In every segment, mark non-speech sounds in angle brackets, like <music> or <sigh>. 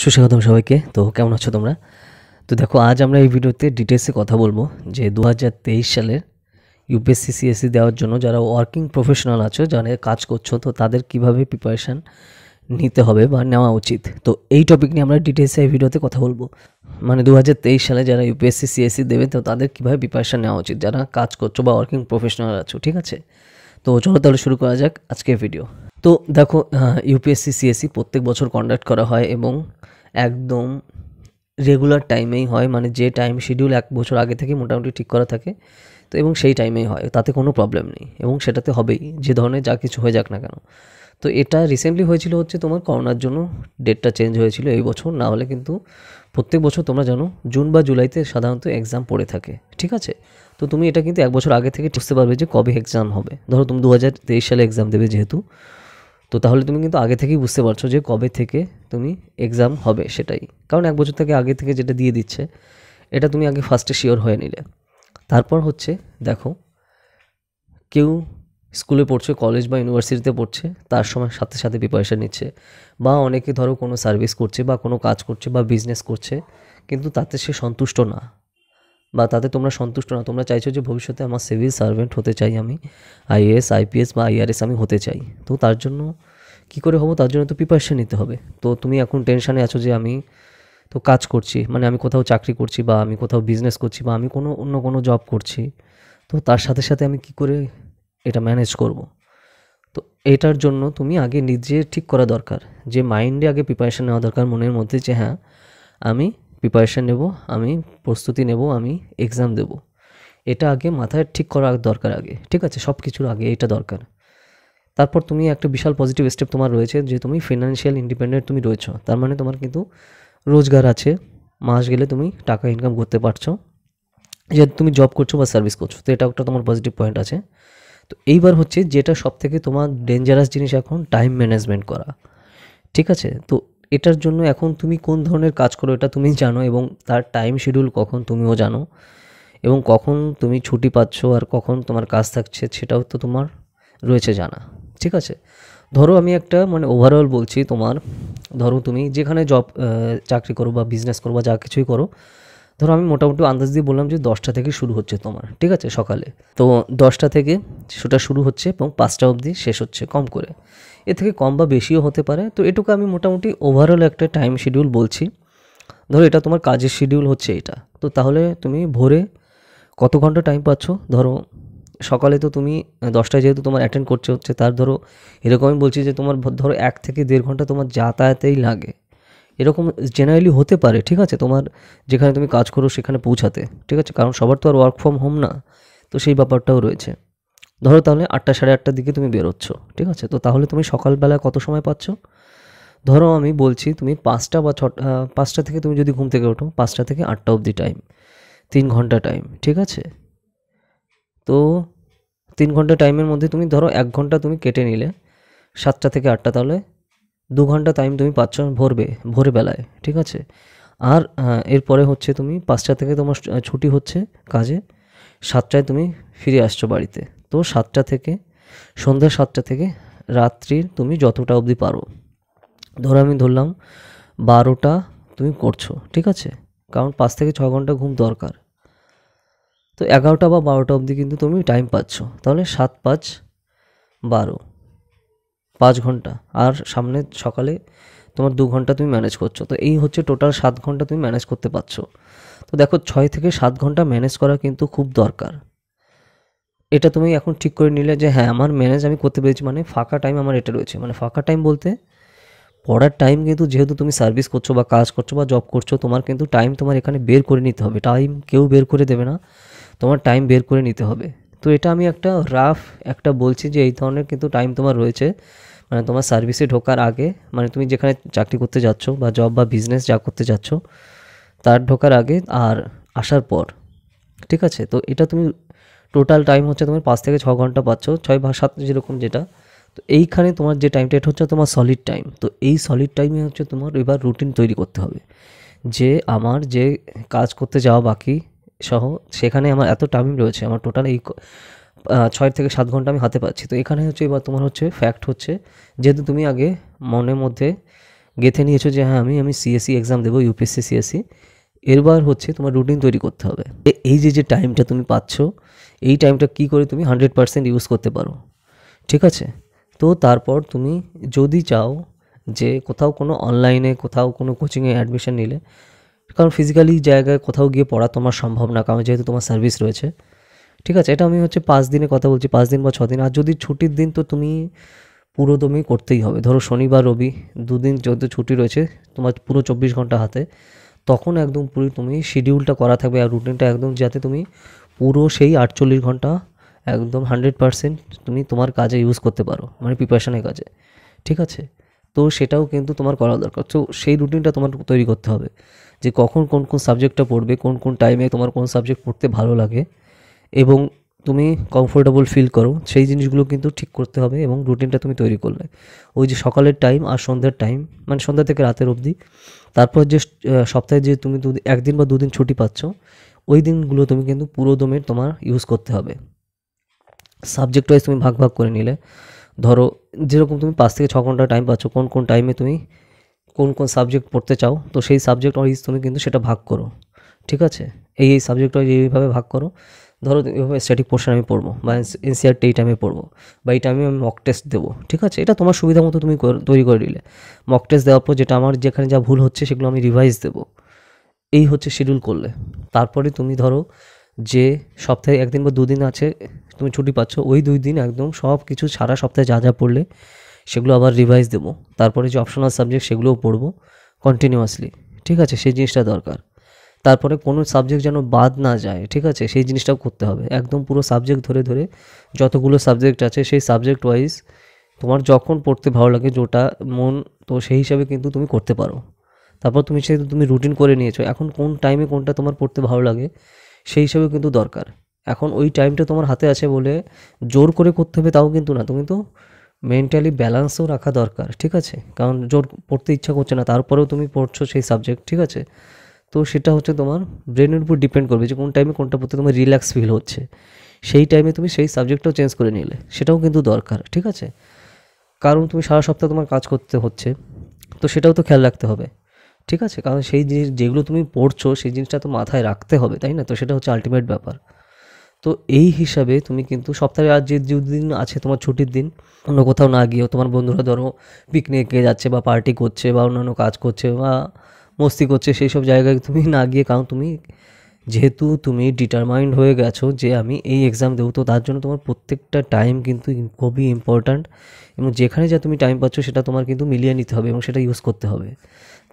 সুস্বাগতম সবাইকে তো কেমন আছো তোমরা তো দেখো আজ আমরা এই ভিডিওতে ডিটেলসে কথা বলবো যে দু সালের ইউপিএসসি সিএসসি e দেওয়ার জন্য যারা ওয়ার্কিং প্রফেশনাল আছো যারা কাজ করছো তো তাদের কিভাবে প্রিপারেশান নিতে হবে বা নেওয়া উচিত তো এই টপিক নিয়ে আমরা ডিটেলসে এই ভিডিওতে কথা বলবো মানে দু সালে যারা ইউপিএসসি সিএসসি e দেবে তো তাদের কীভাবে প্রিপারেশান নেওয়া উচিত যারা কাজ করছো বা ওয়ার্কিং প্রফেশনাল আছো ঠিক আছে তো চলো তাহলে শুরু করা যাক আজকের ভিডিও তো দেখো ইউপিএসসি সিএসসি e প্রত্যেক বছর কন্ডাক্ট করা হয় এবং একদম রেগুলার টাইমেই হয় মানে যে টাইম শিডিউল এক বছর আগে থেকে মোটামুটি ঠিক করা থাকে তো এবং সেই টাইমেই হয় তাতে কোনো প্রবলেম নেই এবং সেটাতে হবেই যে ধরনের যা কিছু হয়ে যাক না কেন তো এটা রিসেন্টলি হয়েছিল হচ্ছে তোমার করোনার জন্য ডেটটা চেঞ্জ হয়েছিল এই বছর না হলে কিন্তু প্রত্যেক বছর তোমরা জানো জুন বা জুলাইতে সাধারণত এক্সাম পড়ে থাকে ঠিক আছে তো তুমি এটা কিন্তু এক বছর আগে থেকে বুঝতে পারবে যে কবে এক্সাম হবে ধরো তুমি দু সালে এক্সাম দেবে যেহেতু তো তাহলে তুমি কিন্তু আগে থেকেই বুঝতে পারছো যে কবে থেকে তুমি এক্সাম হবে সেটাই কারণ এক বছর থেকে আগে থেকে যেটা দিয়ে দিচ্ছে এটা তুমি আগে ফার্স্টে শিওর হয়ে নিলে তারপর হচ্ছে দেখো কেউ স্কুলে পড়ছে কলেজ বা ইউনিভার্সিটিতে পড়ছে তার সময় সাথে সাথে প্রিপারেশান নিচ্ছে বা অনেকে ধরো কোনো সার্ভিস করছে বা কোনো কাজ করছে বা বিজনেস করছে কিন্তু তাতে সে সন্তুষ্ট না বা তাতে তোমরা সন্তুষ্ট না তোমরা চাইছো যে ভবিষ্যতে আমার সিভিল সার্ভেন্ট হতে চাই আমি আইএএস আইপিএস বা আইআরএস আমি হতে চাই তো তার জন্য কি করে হবো তার জন্য তো প্রিপারেশান নিতে হবে তো তুমি এখন টেনশানে আছো যে আমি তো কাজ করছি মানে আমি কোথাও চাকরি করছি বা আমি কোথাও বিজনেস করছি বা আমি কোনো অন্য কোনো জব করছি তো তার সাথে সাথে আমি কি করে এটা ম্যানেজ করব। তো এটার জন্য তুমি আগে নিজে ঠিক করা দরকার যে মাইন্ডে আগে প্রিপারেশান নেওয়া দরকার মনের মধ্যে যে হ্যাঁ আমি প্রিপারেশান নেব আমি প্রস্তুতি নেব আমি এক্সাম দেব এটা আগে মাথায় ঠিক করা দরকার আগে ঠিক আছে সব কিছুর আগে এটা দরকার তারপর তুমি একটা বিশাল পজিটিভ স্টেপ তোমার রয়েছে যে তুমি ফিনান্সিয়াল ইন্ডিপেন্ডেন্ট তুমি রয়েছো তার মানে তোমার কিন্তু রোজগার আছে মাস গেলে তুমি টাকা ইনকাম করতে পারছো যে তুমি জব করছো বা সার্ভিস করছো তো এটা একটা তোমার পজিটিভ পয়েন্ট আছে তো এইবার হচ্ছে যেটা সব থেকে তোমার ডেঞ্জারাস জিনিস এখন টাইম ম্যানেজমেন্ট করা ঠিক আছে তো এটার জন্য এখন তুমি কোন ধরনের কাজ করো এটা তুমি জানো এবং তার টাইম শিডিউল কখন তুমিও জানো এবং কখন তুমি ছুটি পাচ্ছ আর কখন তোমার কাজ থাকছে সেটাও তো তোমার রয়েছে জানা ঠিক আছে ধরো আমি একটা মানে ওভারঅল বলছি তোমার ধরো তুমি যেখানে জব চাকরি করো বা বিজনেস করো বা যা কিছুই করো ধরো আমি মোটামুটি আন্দাজ দিয়ে বললাম যে দশটা থেকে শুরু হচ্ছে তোমার ঠিক আছে সকালে তো দশটা থেকে সেটা শুরু হচ্ছে এবং পাঁচটা অবধি শেষ হচ্ছে কম করে এ থেকে কম বা বেশিও হতে পারে তো এটুকু আমি মোটামুটি ওভারঅল একটা টাইম শিডিউল বলছি ধরো এটা তোমার কাজের শিডিউল হচ্ছে এটা তো তাহলে তুমি ভোরে কত ঘন্টা টাইম পাচ্ছ ধরো সকালে তো তুমি দশটায় যেহেতু তোমার অ্যাটেন্ড করছে হচ্ছে তার ধরো এরকম আমি বলছি যে তোমার ধরো এক থেকে দেড় ঘন্টা তোমার যাতায়াতেই লাগে এরকম জেনারেলি হতে পারে ঠিক আছে তোমার যেখানে তুমি কাজ করো সেখানে পৌঁছাতে ঠিক আছে কারণ সবার তো আর ওয়ার্ক ফ্রম হোম না তো সেই ব্যাপারটাও রয়েছে ধরো তাহলে আটটা সাড়ে আটটার দিকে তুমি বেরোচ্ছ ঠিক আছে তো তাহলে তুমি সকালবেলা কত সময় পাচ্ছ ধরো আমি বলছি তুমি পাঁচটা বা ছটা পাঁচটা থেকে তুমি যদি ঘুম থেকে ওঠো পাঁচটা থেকে আটটা অবধি টাইম তিন ঘন্টা টাইম ঠিক আছে তো তিন ঘন্টা টাইমের মধ্যে তুমি ধরো এক ঘন্টা তুমি কেটে নিলে সাতটা থেকে আটটা তাহলে দু ঘন্টা টাইম তুমি পাচ্ছ ভোরবে ভোরবেলায় ঠিক আছে আর এরপরে হচ্ছে তুমি পাঁচটা থেকে তোমার ছুটি হচ্ছে কাজে সাতটায় তুমি ফিরে আসছো বাড়িতে তো সাতটা থেকে সন্ধ্যা সাতটা থেকে রাত্রির তুমি যতটা অবধি পারো ধরো আমি ধরলাম বারোটা তুমি করছো ঠিক আছে কারণ পাঁচ থেকে ছ ঘন্টা ঘুম দরকার তো এগারোটা বা বারোটা অবধি কিন্তু তুমি টাইম পাচ্ছ তাহলে সাত পাঁচ বারো পাঁচ ঘন্টা আর সামনে সকালে তোমার দু ঘন্টা তুমি ম্যানেজ করছো তো এই হচ্ছে টোটাল সাত ঘন্টা তুমি ম্যানেজ করতে পারছো তো দেখো ছয় থেকে সাত ঘন্টা ম্যানেজ করা কিন্তু খুব দরকার এটা তুমি এখন ঠিক করে নিলে যে হ্যাঁ আমার ম্যানেজ আমি করতে পেরেছি মানে ফাঁকা টাইম আমার এটা রয়েছে মানে ফাঁকা টাইম বলতে পড়ার টাইম কিন্তু যেহেতু তুমি সার্ভিস করছো বা কাজ করছো বা জব করছো তোমার কিন্তু টাইম তোমার এখানে বের করে নিতে হবে টাইম কেউ বের করে দেবে না তোমার টাইম বের করে নিতে হবে তো এটা আমি একটা রাফ একটা বলছি যে এই ধরনের কিন্তু টাইম তোমার রয়েছে মানে তোমার সার্ভিসে ঢোকার আগে মানে তুমি যেখানে চাকরি করতে যাচ্ছ বা জব বা বিজনেস যা করতে যাচ্ছ তার ঢোকার আগে আর আসার পর ঠিক আছে তো এটা তুমি টোটাল টাইম হচ্ছে তোমার পাঁচ থেকে ছ ঘন্টা পাচ্ছ ছয় বা সাত যেরকম যেটা তো এইখানে তোমার যে টাইমটা এটা হচ্ছে তোমার সলিড টাইম তো এই সলিড টাইমে হচ্ছে তোমার এবার রুটিন তৈরি করতে হবে যে আমার যে কাজ করতে যাওয়া বাকি সহ সেখানে আমার এত টাইম রয়েছে আমার টোটাল এই ছয় থেকে সাত ঘন্টা আমি হাতে পাচ্ছি তো এখানে হচ্ছে এবার তোমার হচ্ছে ফ্যাক্ট হচ্ছে যেহেতু তুমি আগে মনের মধ্যে গেঁথে নিয়েছো যে হ্যাঁ আমি আমি সিএসসি এক্সাম e দেবো ইউপিএসসি সিএসসি e, এরবার হচ্ছে তোমার রুটিন তৈরি করতে হবে এই যে যে টাইমটা তুমি পাচ্ছ এই টাইমটা কি করে তুমি হান্ড্রেড পার্সেন্ট ইউজ করতে পারো ঠিক আছে তো তারপর তুমি যদি চাও যে কোথাও কোনো অনলাইনে কোথাও কোনো কোচিংয়ে অ্যাডমিশন নিলে কারণ ফিজিক্যালি জায়গায় কোথাও গিয়ে পড়া তোমার সম্ভব না কারণ যেহেতু তোমার সার্ভিস রয়েছে ঠিক আছে এটা আমি হচ্ছে পাঁচ দিনে কথা বলছি পাঁচ দিন বা ছদিন দিন আর যদি ছুটির দিন তো তুমি পুরো তুমি করতেই হবে ধরো শনিবার রবি দুদিন যেহেতু ছুটি রয়েছে তোমার পুরো চব্বিশ ঘন্টা হাতে তখন একদম পুরো তুমি শিডিউলটা করা থাকবে আর রুটিনটা একদম যাতে তুমি পুরো সেই আটচল্লিশ ঘন্টা একদম হান্ড্রেড পারসেন্ট তুমি তোমার কাজে ইউজ করতে পারো মানে প্রিপারেশনের কাজে ঠিক আছে তো সেটাও কিন্তু তোমার করা দরকার তো সেই রুটিনটা তোমার তৈরি করতে হবে যে কখন কোন কোন সাবজেক্টটা পড়বে কোন কোন টাইমে তোমার কোন সাবজেক্ট পড়তে ভালো লাগে এবং তুমি কমফোর্টেবল ফিল করো সেই জিনিসগুলো কিন্তু ঠিক করতে হবে এবং রুটিনটা তুমি তৈরি করলে ওই যে সকালের টাইম আর সন্ধ্যার টাইম মানে সন্ধ্যা থেকে রাতের অবধি তারপর যে সপ্তাহে যে তুমি দু একদিন বা দুদিন ছুটি পাচ্ছ ওই দিনগুলো তুমি কিন্তু পুরো দমে তোমার ইউজ করতে হবে সাবজেক্ট ওয়াইজ তুমি ভাগ ভাগ করে নিলে ধরো যেরকম তুমি পাঁচ থেকে ছ ঘন্টা টাইম পাচ্ছ কোন কোন টাইমে তুমি কোন কোন সাবজেক্ট পড়তে চাও তো সেই সাবজেক্ট ওয়াইজ তুমি কিন্তু সেটা ভাগ করো ঠিক আছে এই এই সাবজেক্ট ওয়াইজ এইভাবে ভাগ করো ধরো এইভাবে স্ট্যাটিক পোর্শন আমি পড়বো বা এনসিআরটি এই টাইমে পড়বো বা এই টাইমে আমি মক টেস্ট দেবো ঠিক আছে এটা তোমার সুবিধা মতো তুমি তৈরি করে নিলে মক টেস্ট দেওয়ার পর যেটা আমার যেখানে যা ভুল হচ্ছে সেগুলো আমি রিভাইজ দেবো এই হচ্ছে শিডিউল করলে তারপরে তুমি ধরো যে সপ্তাহে একদিন বা দুদিন আছে তুমি ছুটি পাচ্ছ ওই দুই দিন একদম সব কিছু সারা সপ্তাহে যা যা পড়লে সেগুলো আবার রিভাইজ দেবো তারপরে যে অপশনাল সাবজেক্ট সেগুলোও পড়বো কন্টিনিউয়াসলি ঠিক আছে সেই জিনিসটা দরকার তারপরে কোনো সাবজেক্ট যেন বাদ না যায় ঠিক আছে সেই জিনিসটাও করতে হবে একদম পুরো সাবজেক্ট ধরে ধরে যতগুলো সাবজেক্ট আছে সেই সাবজেক্ট ওয়াইজ তোমার যখন পড়তে ভালো লাগে যেটা মন তো সেই হিসাবে কিন্তু তুমি করতে পারো তারপর তুমি সেহেতু তুমি রুটিন করে নিয়েছো এখন কোন টাইমে কোনটা তোমার পড়তে ভালো লাগে সেই হিসেবে কিন্তু দরকার এখন ওই টাইমটা তোমার হাতে আছে বলে জোর করে করতে হবে তাও কিন্তু না তুমি তো মেন্টালি ব্যালেন্সও রাখা দরকার ঠিক আছে কারণ জোর পড়তে ইচ্ছা করছে না তারপরেও তুমি পড়ছো সেই সাবজেক্ট ঠিক আছে তো সেটা হচ্ছে তোমার ব্রেনের উপর ডিপেন্ড করবে যে কোন টাইমে কোনটা পড়তে তোমার রিল্যাক্স ফিল হচ্ছে সেই টাইমে তুমি সেই সাবজেক্টটাও চেঞ্জ করে নিলে সেটাও কিন্তু দরকার ঠিক আছে কারণ তুমি সারা সপ্তাহ তোমার কাজ করতে হচ্ছে তো সেটাও তো খেয়াল রাখতে হবে ঠিক আছে কারণ সেই জিনিস যেগুলো তুমি পড়ছো সেই জিনিসটা তো মাথায় রাখতে হবে তাই না তো সেটা হচ্ছে আলটিমেট ব্যাপার তো এই হিসাবে তুমি কিন্তু সপ্তাহে আর যে দিন আছে তোমার ছুটির দিন অন্য কোথাও না গিয়েও তোমার বন্ধুরা ধরো পিকনিকে যাচ্ছে বা পার্টি করছে বা অন্যান্য কাজ করছে বা মস্তি করছে সেই সব জায়গায় তুমি না গিয়ে কারণ তুমি যেহেতু তুমি ডিটারমাইন্ড হয়ে গেছো যে আমি এই এক্সাম দেবো তো তার জন্য তোমার প্রত্যেকটা টাইম কিন্তু খুবই ইম্পর্ট্যান্ট এবং যেখানে যা তুমি টাইম পাচ্ছ সেটা তোমার কিন্তু মিলিয়ে নিতে হবে এবং সেটা ইউজ করতে হবে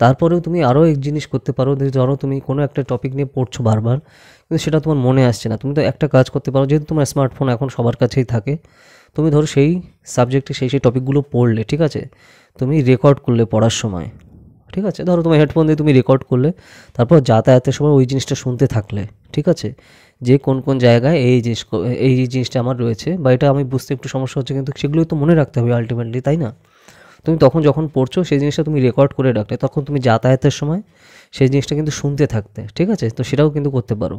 তারপরেও তুমি আরও এক জিনিস করতে পারো যে ধরো তুমি কোনো একটা টপিক নিয়ে পড়ছো বারবার কিন্তু সেটা তোমার মনে আসছে না তুমি তো একটা কাজ করতে পারো যেহেতু তোমার স্মার্টফোন এখন সবার কাছেই থাকে তুমি ধরো সেই সাবজেক্টে সেই সেই টপিকগুলো পড়লে ঠিক আছে তুমি রেকর্ড করলে পড়ার সময় ঠিক আছে ধরো তোমার হেডফোন দিয়ে তুমি রেকর্ড করলে তারপর যাতায়াতের সময় ওই জিনিসটা শুনতে থাকলে ঠিক আছে যে কোন কোন জায়গায় এই জিনিস এই জিনিসটা আমার রয়েছে বা এটা আমি বুঝতে একটু সমস্যা হচ্ছে কিন্তু সেগুলোই তো মনে রাখতে হবে আলটিমেটলি তাই না তুমি তখন যখন পড়ছো সেই জিনিসটা তুমি রেকর্ড করে রাখলে তখন তুমি যাতায়াতের সময় সেই জিনিসটা কিন্তু শুনতে থাকতে ঠিক আছে তো সেটাও কিন্তু করতে পারো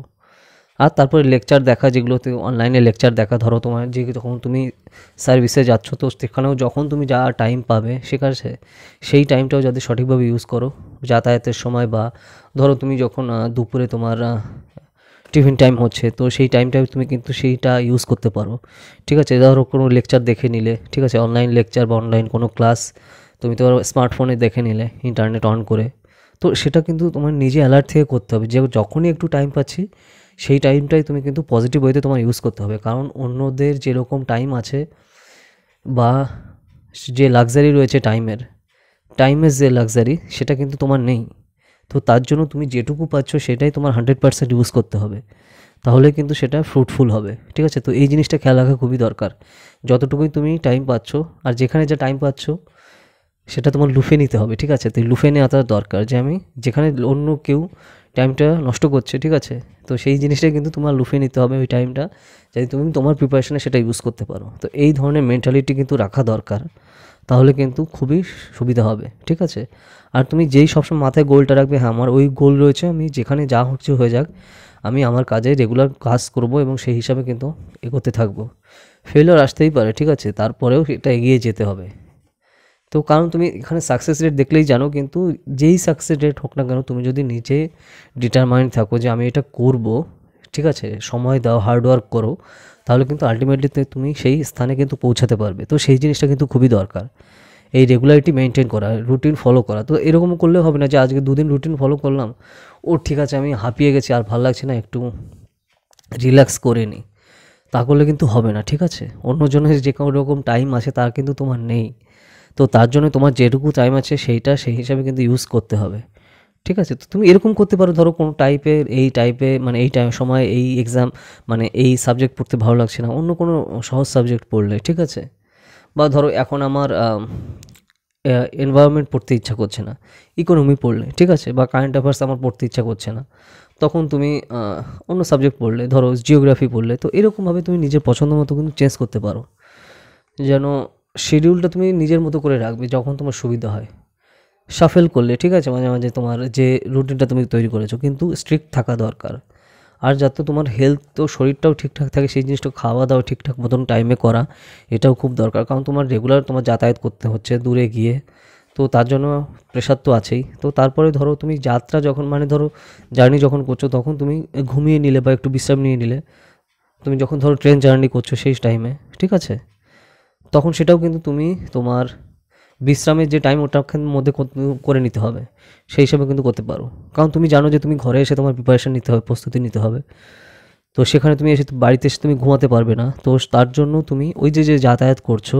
আর তারপরে লেকচার দেখা যেগুলো অনলাইনে লেকচার দেখা ধরো তোমার যে যখন তুমি সার্ভিসে যাচ্ছ তো সেখানেও যখন তুমি যা টাইম পাবে ঠিক আছে সেই টাইমটাও যাতে সঠিকভাবে ইউজ করো যাতায়াতের সময় বা ধরো তুমি যখন দুপুরে তোমার টিফিন টাইম হচ্ছে তো সেই টাইমটা তুমি কিন্তু সেইটা ইউজ করতে পারো ঠিক আছে ধরো কোনো লেকচার দেখে নিলে ঠিক আছে অনলাইন লেকচার বা অনলাইন কোনো ক্লাস তুমি তোমার স্মার্টফোনে দেখে নিলে ইন্টারনেট অন করে তো সেটা কিন্তু তোমার নিজে অ্যালার্ট থেকে করতে হবে যে যখনই একটু টাইম পাচ্ছি সেই টাইমটাই তুমি কিন্তু পজিটিভ ওয়েতে তোমার ইউজ করতে হবে কারণ অন্যদের যেরকম টাইম আছে বা যে লাক্সারি রয়েছে টাইমের টাইমের যে লাক্সারি সেটা কিন্তু তোমার নেই তো তার জন্য তুমি যেটুকু পাচ্ছ সেটাই তোমার হান্ড্রেড পার্সেন্ট ইউজ করতে হবে তাহলে কিন্তু সেটা ফ্রুটফুল হবে ঠিক আছে তো এই জিনিসটা খেয়াল রাখা খুবই দরকার যতটুকুই তুমি টাইম পাচ্ছ আর যেখানে যা টাইম পাচ্ছ সেটা তোমার লুফে নিতে হবে ঠিক আছে তো লুফে নেওয়া দরকার যে আমি যেখানে অন্য কেউ টাইমটা নষ্ট করছে ঠিক আছে তো সেই জিনিসটা কিন্তু তোমার লুফে নিতে হবে ওই টাইমটা যাতে তুমি তোমার প্রিপারেশানে সেটা ইউজ করতে পারো তো এই ধরনের মেন্টালিটি কিন্তু রাখা দরকার তাহলে কিন্তু খুবই সুবিধা হবে ঠিক আছে আর তুমি যেই সবসময় মাথায় গোলটা রাখবে হ্যাঁ আমার ওই গোল রয়েছে আমি যেখানে যা হচ্ছে হয়ে যাক আমি আমার কাজে রেগুলার কাজ করব এবং সেই হিসাবে কিন্তু এগোতে থাকবো ফেলিওর আসতেই পারে ঠিক আছে তারপরেও এটা এগিয়ে যেতে হবে তো কারণ তুমি এখানে সাকসেস রেট দেখলেই জানো কিন্তু যেই সাকসেস রেট হোক না কেন তুমি যদি নিজে ডিটারমাইন্ড থাকো যে আমি এটা করব ঠিক আছে সময় দাও হার্ডওয়ার্ক করো তাহলে কিন্তু আলটিমেটলি তুমি সেই স্থানে কিন্তু পৌঁছাতে পারবে তো সেই জিনিসটা কিন্তু খুবই দরকার এই রেগুলারিটি মেনটেন করা রুটিন ফলো করা তো এরকম করলে হবে না যে আজকে দুদিন রুটিন ফলো করলাম ও ঠিক আছে আমি হাঁপিয়ে গেছি আর ভালো লাগছে না একটু রিল্যাক্স করে নিই তা করলে কিন্তু হবে না ঠিক আছে অন্যজনের যে কোনো রকম টাইম আছে তার কিন্তু তোমার নেই তো তার জন্য তোমার যেটুকু টাইম আছে সেইটা সেই হিসাবে কিন্তু ইউজ করতে হবে ঠিক আছে তো তুমি এরকম করতে পারো ধরো কোনো টাইপের এই টাইপে মানে এই টাইম সময় এই এক্সাম মানে এই সাবজেক্ট পড়তে ভালো লাগছে না অন্য কোনো সহজ সাবজেক্ট পড়লে ঠিক আছে বা ধরো এখন আমার এনভায়রনমেন্ট পড়তে ইচ্ছা করছে না ইকোনমি পড়লে ঠিক আছে বা কারেন্ট অ্যাফেয়ার্স আমার পড়তে ইচ্ছা করছে না তখন তুমি অন্য সাবজেক্ট পড়লে ধরো জিওগ্রাফি পড়লে তো এরকমভাবে তুমি নিজের পছন্দ মতো কিন্তু চেঞ্জ করতে পারো যেন শিডিউলটা তুমি নিজের মতো করে রাখবে যখন তোমার সুবিধা হয় সাফেল করলে ঠিক আছে মাঝে মাঝে তোমার যে রুটিনটা তুমি তৈরি করেছো কিন্তু স্ট্রিক্ট থাকা দরকার আর যাতে তোমার হেলথ তো শরীরটাও ঠিকঠাক থাকে সেই জিনিসটা খাওয়া দাওয়া ঠিকঠাক মতন টাইমে করা এটাও খুব দরকার কারণ তোমার রেগুলার তোমার যাতায়াত করতে হচ্ছে দূরে গিয়ে তো তার জন্য প্রেশার তো আছেই তো তারপরে ধরো তুমি যাত্রা যখন মানে ধরো জার্নি যখন করছো তখন তুমি ঘুমিয়ে নিলে বা একটু বিশ্রাম নিয়ে নিলে তুমি যখন ধরো ট্রেন জার্নি করছো সেই টাইমে ঠিক আছে তখন সেটাও কিন্তু তুমি তোমার বিশ্রামের যে টাইম ওটার মধ্যে করে নিতে হবে সেই হিসাবে কিন্তু করতে পারো কারণ তুমি জানো যে তুমি ঘরে এসে তোমার প্রিপারেশান নিতে হবে প্রস্তুতি নিতে হবে তো সেখানে তুমি এসে বাড়িতে এসে তুমি ঘুমাতে পারবে না তো তার জন্য তুমি ওই যে যে যাতায়াত করছো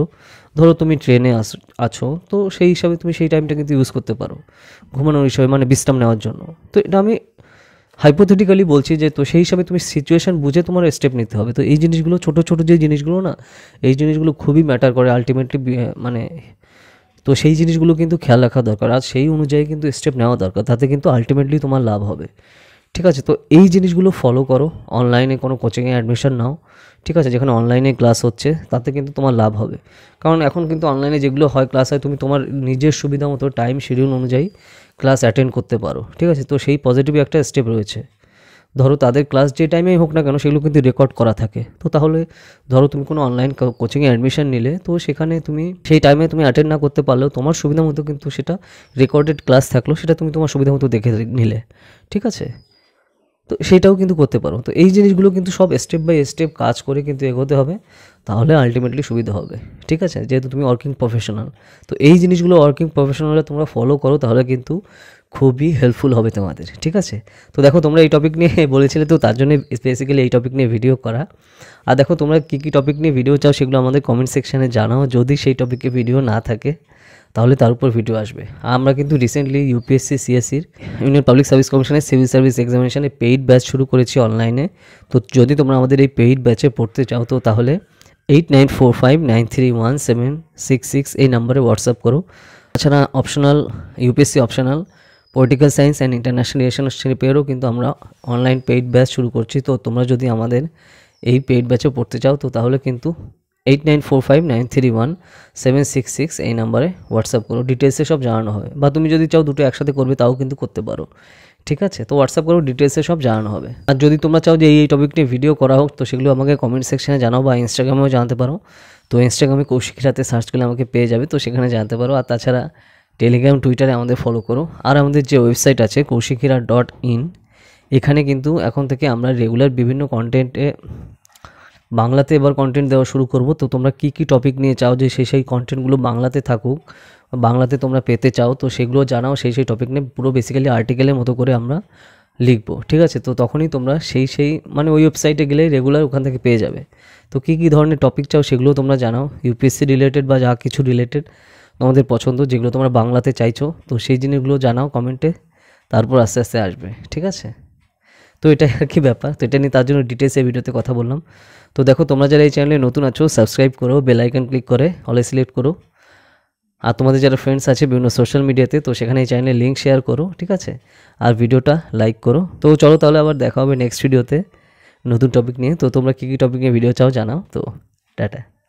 ধরো তুমি ট্রেনে আস আছো তো সেই হিসাবে তুমি সেই টাইমটা কিন্তু ইউজ করতে পারো ঘুমানোর হিসাবে মানে বিশ্রাম নেওয়ার জন্য তো এটা আমি হাইপোথেটিক্যালি বলছি যে তো সেই হিসাবে তুমি সিচুয়েশান বুঝে তোমার স্টেপ নিতে হবে তো এই জিনিসগুলো ছোট ছোট যে জিনিসগুলো না এই জিনিসগুলো খুবই ম্যাটার করে আলটিমেটলি মানে তো সেই জিনিসগুলো কিন্তু খেয়াল রাখা দরকার আর সেই অনুযায়ী কিন্তু স্টেপ নেওয়া দরকার তাতে কিন্তু আলটিমেটলি তোমার লাভ হবে ঠিক আছে তো এই জিনিসগুলো ফলো করো অনলাইনে কোনো কোচিংয়ে অ্যাডমিশন নাও ঠিক আছে যেখানে অনলাইনে ক্লাস হচ্ছে তাতে কিন্তু তোমার লাভ হবে কারণ এখন কিন্তু অনলাইনে যেগুলো হয় ক্লাস হয় তুমি তোমার নিজের সুবিধা মতো টাইম শিডিউল অনুযায়ী ক্লাস অ্যাটেন্ড করতে পারো ঠিক আছে তো সেই পজিটিভ একটা স্টেপ রয়েছে ধরো তাদের ক্লাস যে টাইমেই হোক না কেন সেগুলো কিন্তু রেকর্ড করা থাকে তো তাহলে ধরো তুমি কোনো অনলাইন কোচিংয়ে অ্যাডমিশন নিলে তো সেখানে তুমি সেই টাইমে তুমি অ্যাটেন্ড না করতে পারলেও তোমার সুবিধা মতো কিন্তু সেটা রেকর্ডেড ক্লাস থাকলো সেটা তুমি তোমার সুবিধা মতো দেখে নিলে ঠিক আছে তো সেটাও কিন্তু করতে পারো তো এই জিনিসগুলো কিন্তু সব স্টেপ বাই স্টেপ কাজ করে কিন্তু এগোতে হবে তাহলে আলটিমেটলি সুবিধা হবে ঠিক আছে যেহেতু তুমি ওয়ার্কিং প্রফেশনাল তো এই জিনিসগুলো ওয়ার্কিং প্রফেশনালে তোমরা ফলো করো তাহলে কিন্তু খুবই হেল্পফুল হবে তোমাদের ঠিক আছে তো দেখো তোমরা এই টপিক নিয়ে <laughs> বলেছিলে তো তার জন্য স্পেসিক্যালি এই টপিক নিয়ে ভিডিও করা আর দেখো তোমরা কী কী টপিক নিয়ে ভিডিও চাও সেগুলো আমাদের কমেন্ট সেকশানে জানাও যদি সেই টপিকে ভিডিও না থাকে তাহলে তার উপর ভিডিও আসবে আমরা কিন্তু রিসেন্টলি ইউপিএসসি সিএসসির ইউনিয়ন পাবলিক সার্ভিস কমিশনের সিভিল সার্ভিস এক্সামিনেশানে পেইড ব্যাচ শুরু করেছি অনলাইনে তো যদি তোমরা আমাদের এই পেইড ব্যাচে পড়তে চাও তো তাহলে eight nine four five nine three one seven six six এই নাম্বারে হোয়াটসঅ্যাপ করো তাছাড়া optional UPSC optional political science and international relation পেয়েও কিন্তু আমরা অনলাইন পেইড ব্যাচ শুরু করছি তো তোমরা যদি আমাদের এই পেইড ব্যাচে পড়তে চাও তো তাহলে কিন্তু eight nine four five nine three one seven six six এই নাম্বারে হোয়াটসঅ্যাপ করো ডিটেলসে সব জানানো হবে বা তুমি যদি চাও দুটো একসাথে করবে তাও কিন্তু করতে পারো ঠিক আছে তো হোয়াটসঅ্যাপ করো ডিটেলসে সব জানানো হবে আর যদি তোমরা চাও যে এই টপিক নিয়ে ভিডিও করা হোক তো সেগুলো আমাকে কমেন্ট সেকশানে জানাও বা ইনস্টাগ্রামেও জানতে পারো তো ইনস্টাগ্রামে কৌশিক সাথে সার্চ করলে আমাকে পেয়ে যাবে তো সেখানে জানতে পারো আর তাছাড়া টেলিগ্রাম টুইটারে আমাদের ফলো করো আর আমাদের যে ওয়েবসাইট আছে কৌশিকিরা ডট ইন এখানে কিন্তু এখন থেকে আমরা রেগুলার বিভিন্ন কন্টেন্টে বাংলাতে এবার কন্টেন্ট দেওয়া শুরু করব তো তোমরা কি কি টপিক নিয়ে চাও যে সেই সেই কন্টেন্টগুলো বাংলাতে থাকুক বাংলাতে তোমরা পেতে চাও তো সেগুলো জানাও সেই সেই টপিক নিয়ে পুরো বেসিক্যালি আর্টিকেলের মতো করে আমরা লিখব ঠিক আছে তো তখনই তোমরা সেই সেই মানে ওই ওয়েবসাইটে গেলে রেগুলার ওখান থেকে পেয়ে যাবে তো কী কী ধরনের টপিক চাও সেগুলো তোমরা জানাও ইউপিএসসি রিলেটেড বা যা কিছু রিলেটেড তোমাদের পছন্দ যেগুলো তোমরা বাংলাতে চাইছো তো সেই জিনিসগুলো জানাও কমেন্টে তারপর আস্তে আস্তে আসবে ঠিক আছে তো এটাই আর <laughs> কি ব্যাপার তো এটা নিয়ে তার জন্য ডিটেলস এই ভিডিওতে কথা বললাম তো দেখো তোমরা যারা এই চ্যানেলে নতুন আছো সাবস্ক্রাইব করো বেলাইকন ক্লিক করে অলে সিলেক্ট করো আর তোমাদের যারা ফ্রেন্ডস আছে বিভিন্ন সোশ্যাল মিডিয়াতে তো সেখানে এই চ্যানেলে লিঙ্ক শেয়ার করো ঠিক আছে আর ভিডিওটা লাইক করো তো চলো তাহলে আবার দেখা হবে নেক্সট ভিডিওতে নতুন টপিক নিয়ে তো তোমরা কী কী টপিক নিয়ে ভিডিও চাও জানাও তো টাটা